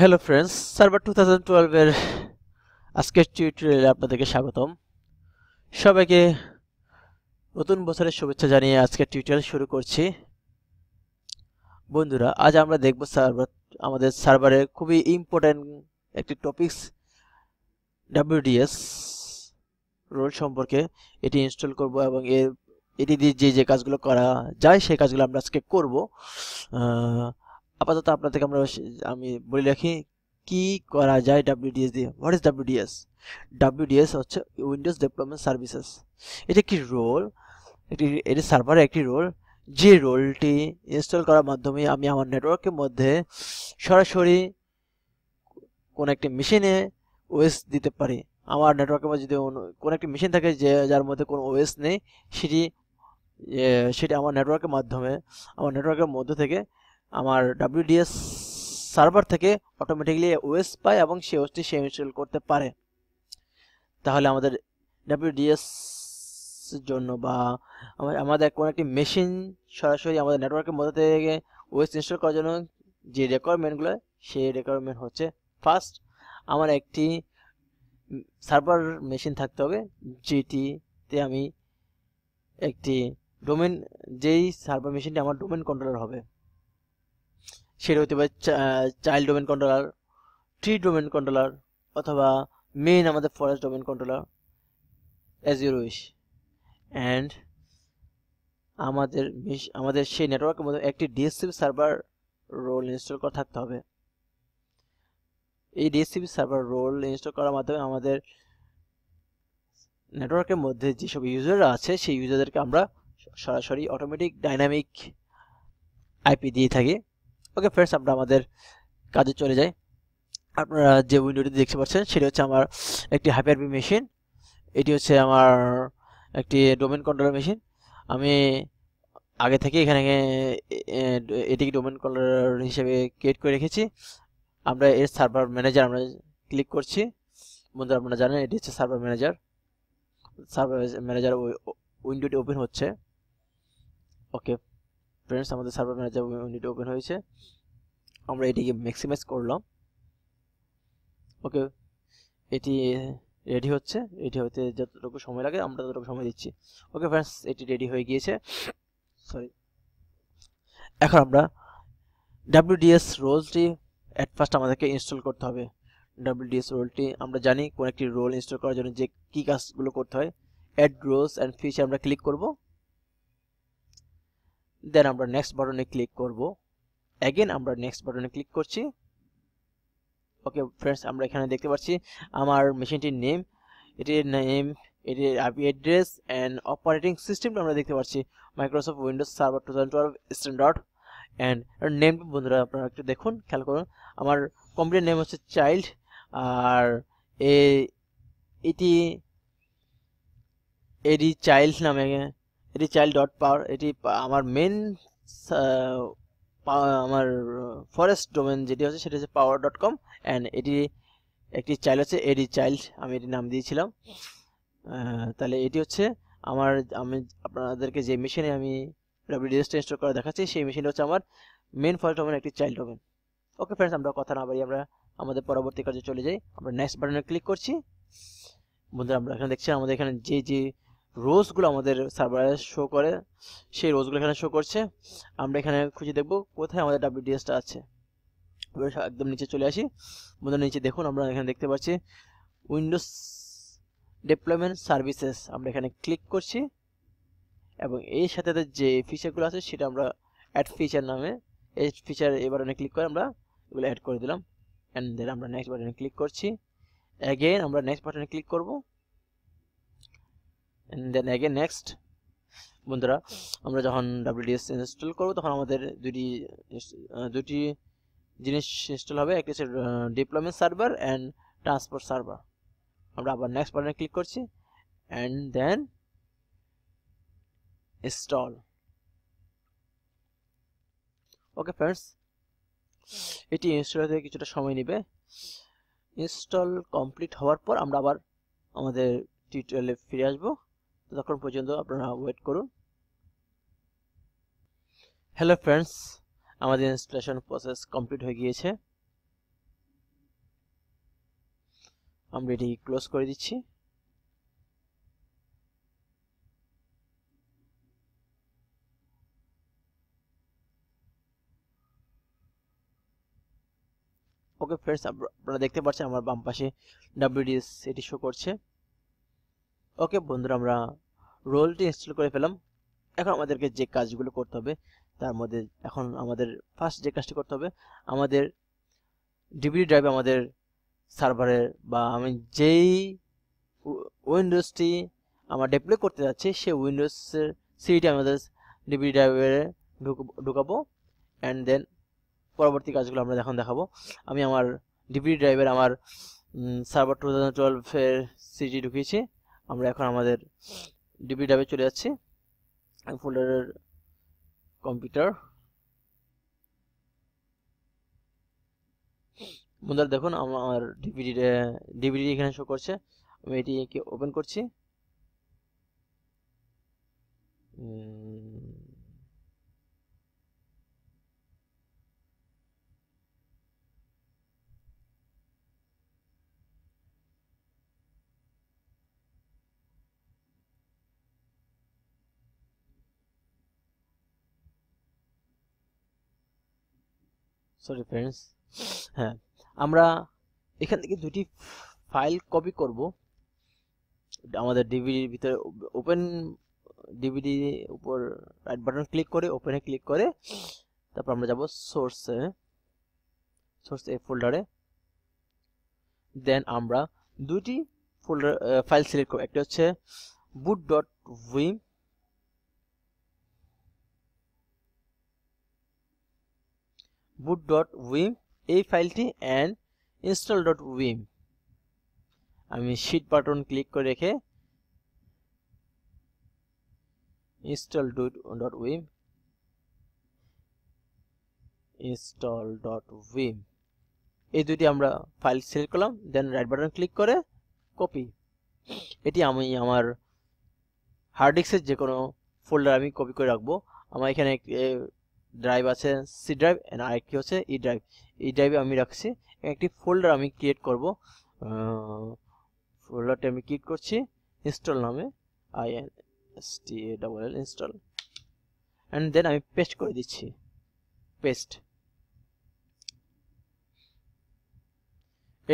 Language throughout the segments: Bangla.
hello friends server two thousand টুয়েলভের আজকের টিউটোরিয়ালে আপনাদেরকে স্বাগতম সবাইকে নতুন বছরের শুভেচ্ছা জানিয়ে আজকের টিউটোরিয়াল শুরু করছি বন্ধুরা আজ আমরা দেখব সার্ভার আমাদের সার্ভারে খুবই ইম্পর্ট্যান্ট একটি টপিকস ডাব্লিউডিএস রোল সম্পর্কে এটি ইনস্টল করব এবং এর এটি দিয়ে যে যে কাজগুলো করা যায় সেই কাজগুলো আমরা আজকে করবো আপাতত আপনাদেরকে আমরা আমি বলে রাখি কি করা যায় ডাব্লিউডিএস দিয়ে হোয়াট ইজ ডাব্লিউডিএস ডাব্লিউডিএস হচ্ছে উইন্ডোজ ডেভেলপমেন্ট সার্ভিসেস এটা কি রোল এটি এটি সার্ভারের একটি রোল যে রোলটি ইনস্টল করার মাধ্যমে আমি আমার নেটওয়ার্কের মধ্যে সরাসরি কোনো একটি মেশিনে ওয়েস দিতে পারি আমার নেটওয়ার্কের মধ্যে যদি কোনো একটি মেশিন থাকে যে যার মধ্যে কোনো ওয়েস নেই সেটি সেটি আমার নেটওয়ার্কের মাধ্যমে আমার নেটওয়ার্কের মধ্যে থেকে আমার ডাব্লিউডিএস সার্ভার থেকে অটোমেটিকলি ওয়েস পায় এবং সে ওয়েসটি সে ইনস্টল করতে পারে তাহলে আমাদের ডাব্লিউডিএস জন্য বা আমাদের কোনো একটি মেশিন সরাসরি আমাদের নেটওয়ার্কের মধ্যে থেকে ওয়েস ইনস্টল করার জন্য যে রেকোয়ারমেন্টগুলো সেই রেকোয়ারমেন্ট হচ্ছে ফার্স্ট আমার একটি সার্ভার মেশিন থাকতে হবে যেটিতে আমি একটি ডোমেন যেই সার্ভার মেশিনটি আমার ডোমেন কন্ট্রোলার হবে সেটা হতে পারে child domain controller tree domain controller অথবা মেন আমাদের forest domain controller as your wish and আমাদের আমাদের সেই নেটওয়ার্কের মধ্যে একটি ডিএসসিপি সার্ভার রোল ইনস্টল করা থাকতে হবে এই ডিএসসিপি সার্ভার রোল ইনস্টল করার মাধ্যমে আমাদের নেটওয়ার্কের মধ্যে যেসব ইউজাররা আছে সেই ইউজারদেরকে আমরা সরাসরি অটোমেটিক ডাইনামিক আইপি দিয়ে থাকি ওকে ফ্রেন্ডস আমরা আমাদের কাজে চলে যাই আপনারা যে উইন্ডোটি দেখতে পাচ্ছেন সেটি হচ্ছে আমার একটি বি মেশিন এটি হচ্ছে আমার একটি ডোমেন কন্ট্রোলার মেশিন আমি আগে থেকে এখানে এটিকে ডোমেন কন্ট্রোলার হিসেবে ক্রিয়েট করে রেখেছি আমরা এর সার্ভার ম্যানেজার আমরা ক্লিক করছি বন্ধু আপনারা জানেন এটি হচ্ছে সার্ভার ম্যানেজার সার্ভার ম্যানেজার উইন্ডোটি ওপেন হচ্ছে ওকে ফ্রেন্ডস আমাদের সার্ভার ম্যানেজার ইউনিট ওপেন হয়েছে আমরা এটিকে ম্যাক্সিমাইজ করলাম ওকে এটি রেডি হচ্ছে রেডি হতে যতটুকু সময় লাগে আমরা ততটুকু সময় দিচ্ছি ওকে ফ্রেন্ডস এটি রেডি হয়ে গিয়েছে সরি এখন আমরা ডাব্লিউডিএস রোলটি অ্যাট ফার্স্ট আমাদেরকে ইনস্টল করতে হবে ডাব্লিউডিএস রোলটি আমরা জানি কোন একটি রোল ইনস্টল করার জন্য যে কী কাজগুলো করতে হয় অ্যাড রোলস অ্যান্ড ফিচার আমরা ক্লিক করবো দেন আমরা নেক্সট বাটনে ক্লিক করব অ্যাগেন আমরা নেক্সট বাটনে ক্লিক করছি ওকে ফ্রেন্ডস আমরা এখানে দেখতে পাচ্ছি আমার মেশিনটির নেম এটির নেম এটির আইপি অ্যাড্রেস অ্যান্ড অপারেটিং সিস্টেমটা আমরা দেখতে পাচ্ছি Microsoft Windows server two thousand twelve standard and name বন্ধুরা আপনারা একটু দেখুন খেয়াল করুন আমার কম্পিউটার নেম হচ্ছে চাইল্ড আর এ এটি এডি চাইল্ড নামে এটি চাইল্ড ডট পাওয়ার এটি আমার মেন আমার ফরেস্ট ডোমেন যেটি হচ্ছে সেটি হচ্ছে পাওয়ার ডট কম অ্যান্ড এটি একটি চাইল্ড হচ্ছে এডি চাইল্ড আমি এটি নাম দিয়েছিলাম তাহলে এটি হচ্ছে আমার আমি আপনাদেরকে যে মেশিনে আমি ডাব্লিউডিএসটা ইনস্টল করে দেখাচ্ছি সেই মেশিনটা হচ্ছে আমার মেন ফরেস্ট ডোমেন একটি চাইল্ড ডোমেন ওকে ফ্রেন্ডস আমরা কথা না বাড়ি আমরা আমাদের পরবর্তী কাজে চলে যাই আমরা নেক্সট বাটনে ক্লিক করছি বন্ধুরা আমরা এখানে দেখছি আমাদের এখানে যে যে রোজগুলো আমাদের সার্ভারে শো করে সেই রোজগুলো এখানে শো করছে আমরা এখানে খুঁজে দেখব কোথায় আমাদের ডাব্লিউডিএসটা আছে একদম নিচে চলে আসি বন্ধুরা নিচে দেখুন আমরা এখানে দেখতে পাচ্ছি উইন্ডোজ ডেপ্লয়মেন্ট সার্ভিসেস আমরা এখানে ক্লিক করছি এবং এর সাথে যে ফিচারগুলো আছে সেটা আমরা অ্যাড ফিচার নামে এই ফিচার এই বাটনে ক্লিক করে আমরা এগুলো অ্যাড করে দিলাম অ্যান্ড দেন আমরা নেক্সট বাটনে ক্লিক করছি অ্যাগেন আমরা নেক্সট বাটনে ক্লিক করবো দেন আগে নেক্সট বন্ধুরা আমরা যখন ডাব্লিউডিএস ইনস্টল করব তখন আমাদের দুটি দুটি জিনিস ইনস্টল হবে একটি হচ্ছে deployment server and transport server আমরা আবার নেক্সট বাটনে ক্লিক করছি and then install okay friends এটি ইনস্টল হতে কিছুটা সময় নেবে ইনস্টল কমপ্লিট হওয়ার পর আমরা আবার আমাদের টিউটোরিয়ালে ফিরে আসবো ততক্ষণ পর্যন্ত আপনারা ওয়েট করুন হ্যালো ফ্রেন্ডস আমাদের ইনস্টলেশন প্রসেস কমপ্লিট হয়ে গিয়েছে আমরা এটি ক্লোজ করে দিচ্ছি ওকে ফ্রেন্ডস আপনারা দেখতে পাচ্ছেন আমার বাম পাশে ডাব্লিউডিএস এটি শো করছে ওকে বন্ধুরা আমরা রোলটি ইনস্টল করে ফেলাম এখন আমাদেরকে যে কাজগুলো করতে হবে তার মধ্যে এখন আমাদের ফার্স্ট যে কাজটি করতে হবে আমাদের ডিভিডি ড্রাইভে আমাদের সার্ভারের বা আমি যেই উইন্ডোজটি আমরা ডেপ্লয় করতে যাচ্ছি সেই উইন্ডোজের সিটি আমাদের ডিভিডি ড্রাইভে ঢুকাবো অ্যান্ড দেন পরবর্তী কাজগুলো আমরা এখন দেখাবো আমি আমার ডিভিডি ড্রাইভের আমার সার্ভার টু থাউজেন্ড টুয়েলভের সিটি ঢুকিয়েছি আমরা এখন আমাদের ডিবি ট্যাবে চলে যাচ্ছি ফোল্ডারের কম্পিউটার বন্ধুরা দেখুন আমার ডিভিডি ডিবিডি এখানে শো করছে আমি এটি ওপেন করছি সরি ফ্রেন্ডস হ্যাঁ আমরা এখান থেকে দুটি ফাইল কপি করব আমাদের ডিভিডির ভিতরে ওপেন ডিভিডি উপর রাইট বাটন ক্লিক করে ওপেনে ক্লিক করে তারপর আমরা যাব সোর্সে সোর্স এ ফোল্ডারে দেন আমরা দুটি ফোল্ডার ফাইল সিলেক্ট করব একটা হচ্ছে বুট ডট উইম boot.vim এই ফাইলটি অ্যান্ড ইনস্টল ডট উইম আমি শিট বাটন ক্লিক করে রেখে install dot vim install dot vim এই দুটি আমরা ফাইল সিলেক্ট করলাম দেন রাইট বাটন ক্লিক করে কপি এটি আমি আমার হার্ড ডিস্কের যে কোনো ফোল্ডার আমি কপি করে রাখবো আমার এখানে ড্রাইভ আছে সি ড্রাইভ অ্যান্ড আরেকটি হচ্ছে ই ড্রাইভ ই ড্রাইভে আমি রাখছি একটি ফোল্ডার আমি ক্রিয়েট করব ফোল্ডারটি আমি ক্লিক করছি ইনস্টল নামে I N S T A double L install and then আমি পেস্ট করে দিচ্ছি পেস্ট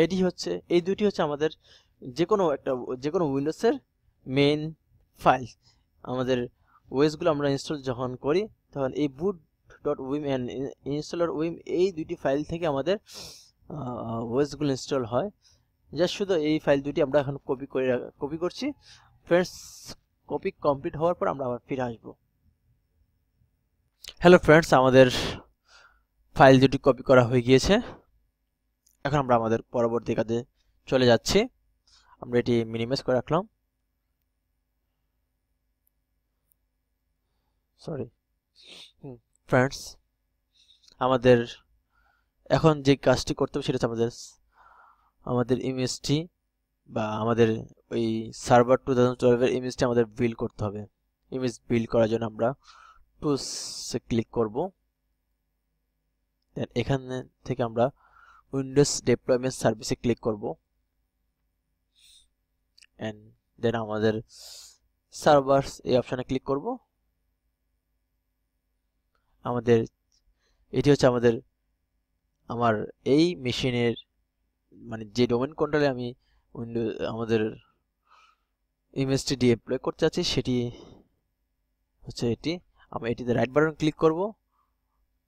এটি হচ্ছে এই দুটি হচ্ছে আমাদের যে কোনো একটা যে কোনো উইন্ডোজের মেইন ফাইল আমাদের ওয়েসগুলো আমরা ইনস্টল যখন করি তখন এই boot dot vim and installer vim এই দুটি ফাইল থেকে আমাদের ওয়েসগুলো ইনস্টল হয় যা শুধু এই ফাইল দুটি আমরা এখন কপি করে কপি করছি ফ্রেন্ডস কপি কমপ্লিট হওয়ার পর আমরা আবার ফিরে আসবো হ্যালো ফ্রেন্ডস আমাদের ফাইল দুটি কপি করা হয়ে গিয়েছে এখন আমরা আমাদের পরবর্তী কাজে চলে যাচ্ছি আমরা এটি মিনিমাইজ করে রাখলাম সরি হুম ফ্রেন্ডস আমাদের এখন যে কাজটি করতে হবে সেটা আমাদের আমাদের ইমেজটি বা আমাদের ওই সার্ভার টু থাউজেন্ড টুয়েলভের ইমেজটি আমাদের বিল্ড করতে হবে ইমেজ বিল্ড করার জন্য আমরা টুসে ক্লিক করব দেন এখান থেকে আমরা উইন্ডোজ ডেপ্লয়মেন্ট সার্ভিসে ক্লিক করব অ্যান্ড দেন আমাদের সার্ভারস এই অপশানে ক্লিক করব আমাদের এটি হচ্ছে আমাদের আমার এই মেশিনের মানে যে ডোমেন কন্ট্রোলে আমি উইন্ডো আমাদের ইমেজটি দিয়ে প্লে করতে চাচ্ছি সেটি হচ্ছে এটি আমি এটিতে রাইট বাটন ক্লিক করব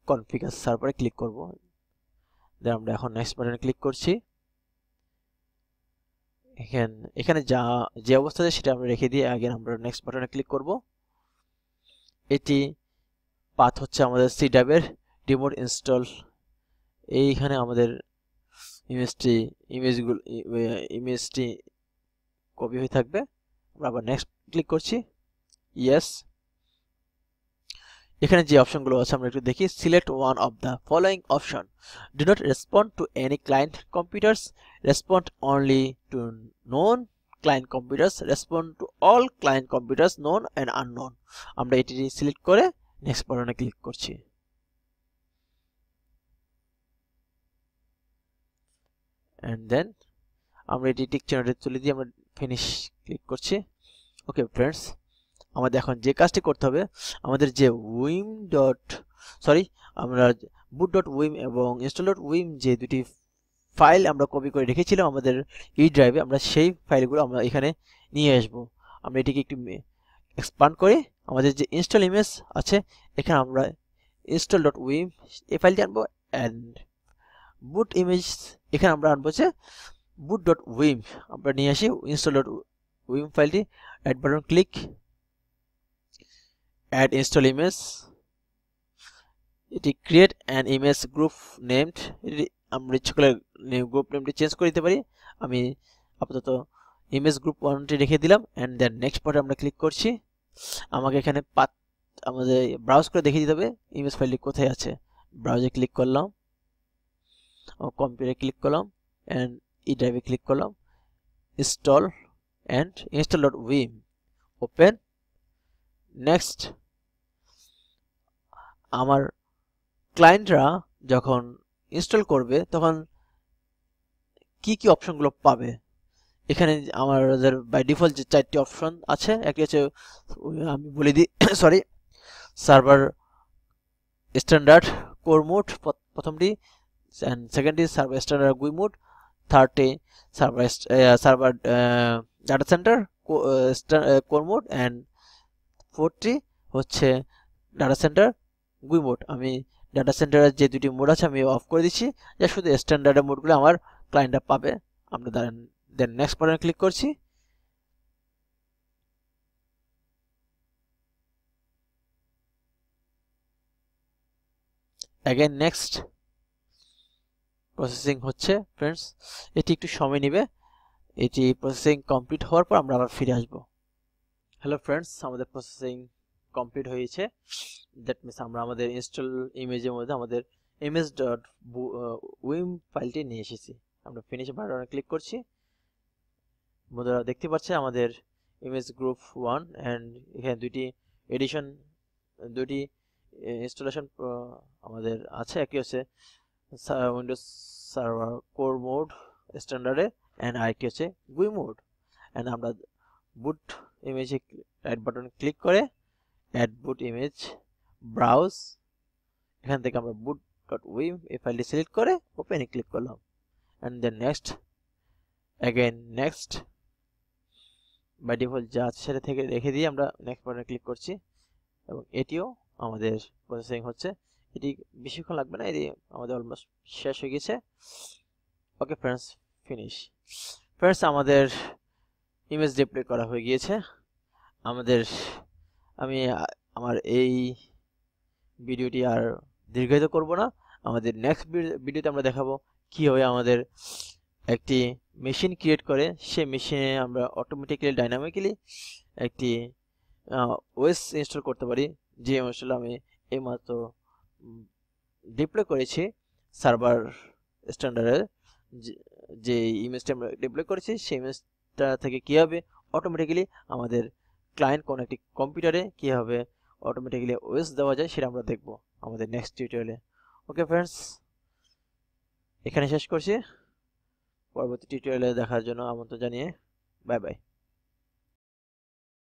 কনফিগার সার্ভারে ক্লিক করব দেন আমরা এখন নেক্সট বাটনে ক্লিক করছি এখান এখানে যা যে অবস্থাতে সেটা আমরা রেখে দিয়ে আগে আমরা নেক্সট বাটনে ক্লিক করব এটি পাথ হচ্ছে আমাদের সি ডাবের ডিমোট ইনস্টল এইখানে আমাদের ইমেজটি ইমেজগুলো ইমেজটি কপি হয়ে থাকবে আমরা আবার নেক্সট ক্লিক করছি ইয়েস এখানে যে অপশনগুলো আছে আমরা একটু দেখি select one of the following option do not respond to any client computers respond only to known client computers respond to all client computers known and unknown আমরা এটি সিলেক্ট করে নেক্সট বাটনে ক্লিক করছি অ্যান্ড দেন আমরা এটি টিকচারটা তুলে দিয়ে আমরা ফিনিশ ক্লিক করছি ওকে ফ্রেন্ডস আমাদের এখন যে কাজটি করতে হবে আমাদের যে উইম ডট সরি আমরা বুট ডট উইম এবং ইনস্টল ডট উইম যে দুটি ফাইল আমরা কপি করে রেখেছিলাম আমাদের ই e ড্রাইভে আমরা সেই ফাইলগুলো আমরা এখানে নিয়ে আসব আমরা এটিকে একটু এক্সপান্ড করে আমাদের যে ইনস্টল ইমেজ আছে এখানে আমরা ইনস্টল ডট উইম এই ফাইলটি আনবো অ্যান্ড বুট ইমেজ এখানে আমরা আনবো হচ্ছে বুট ডট উইম আমরা নিয়ে আসি ইনস্টল ডট উইম ফাইলটি add button click add install image এটি create and image group named এটি আমরা ইচ্ছা করলে গ্রুপ নেমটি চেঞ্জ করে দিতে পারি আমি আপাতত ইমেজ গ্রুপ ওয়ানটি রেখে দিলাম অ্যান্ড দেন নেক্সট পয়েন্টে আমরা ক্লিক করছি আমাকে এখানে পাত আমাদের ব্রাউজ করে দেখিয়ে দিতে হবে ইমেজ ফাইলটি কোথায় আছে ব্রাউজে ক্লিক করলাম কম্পিউটারে ক্লিক করলাম অ্যান্ড ই ড্রাইভে ক্লিক করলাম ইনস্টল অ্যান্ড ইনস্টল ডট উইম ওপেন নেক্সট আমার ক্লায়েন্টরা যখন ইনস্টল করবে তখন কি কি অপশনগুলো পাবে এখানে আমাদের বাই ডিফল্ট যে চারটি অপশন আছে একটি হচ্ছে আমি বলে দিই sorry server standard core mode প্রথমটি অ্যান্ড সেকেন্ডটি সার্ভার স্ট্যান্ডার্ড গুই মোড থার্ডটি server server data center core mode and ফোরটি হচ্ছে ডাটা সেন্টার গুই মোড আমি ডাটা সেন্টারের যে দুটি মোড আছে আমি অফ করে দিচ্ছি যা শুধু স্ট্যান্ডার্ডের মোডগুলো আমার ক্লায়েন্টটা পাবে দাঁড়ান দেন নেক্সট বাটনে ক্লিক করছি অ্যাগেন নেক্সট প্রসেসিং হচ্ছে ফ্রেন্ডস এটি একটু সময় নেবে এটি প্রসেসিং কমপ্লিট হওয়ার পর আমরা আবার ফিরে আসব হ্যালো ফ্রেন্ডস আমাদের প্রসেসিং কমপ্লিট হয়েছে দ্যাট মিনস আমরা আমাদের ইনস্টল ইমেজের মধ্যে আমাদের ইমেজ ডট উইম ফাইলটি নিয়ে এসেছি আমরা ফিনিশ বাটনে ক্লিক করছি বন্ধুরা দেখতে পাচ্ছে আমাদের ইমেজ গ্রুপ ওয়ান অ্যান্ড এখানে দুইটি এডিশন দুইটি ইনস্টলেশন আমাদের আছে একই হচ্ছে উইন্ডোজ সার্ভার কোর মোড স্ট্যান্ডার্ডে অ্যান্ড আরেকটি হচ্ছে গুই মোড অ্যান্ড আমরা বুট ইমেজে অ্যাড বাটন ক্লিক করে অ্যাড বুট ইমেজ ব্রাউজ এখান থেকে আমরা বুট ডট উই এই ফাইলটি সিলেক্ট করে ওপেনে ক্লিক করলাম and then next again next by default যা আছে সেটা থেকে রেখে দিয়ে আমরা নেক্সট বাটনে ক্লিক করছি এবং এটিও আমাদের প্রসেসিং হচ্ছে এটি বেশিক্ষণ লাগবে না এটি আমাদের অলমোস্ট শেষ হয়ে গেছে ওকে ফ্রেন্ডস ফিনিশ ফ্রেন্ডস আমাদের ইমেজ ডিপ্লে করা হয়ে গিয়েছে আমাদের আমি আমার এই ভিডিওটি আর দীর্ঘায়িত করব না আমাদের নেক্সট ভিডিওতে আমরা দেখাবো কীভাবে আমাদের একটি মেশিন ক্রিয়েট করে সে মেশিনে আমরা অটোমেটিক্যালি ডাইনামিক্যালি একটি ওয়েস ইনস্টল করতে পারি যে আসলে আমি এইমাত্র ডিপ্লে করেছি সার্ভার স্ট্যান্ডার্ডের যে ইমেজটা আমরা ডিপ্লে করেছি সেই ইমেজটা থেকে কী হবে অটোমেটিক্যালি আমাদের ক্লায়েন্ট কোনো একটি কম্পিউটারে কী হবে অটোমেটিক্যালি ওয়েস দেওয়া যায় সেটা আমরা দেখব আমাদের নেক্সট টিউটোরিয়ালে ওকে ফ্রেন্ডস এখানে শেষ করছি পরবর্তী টিউটোরিয়ালে দেখার জন্য আমন্ত্রণ জানিয়ে বাই বাই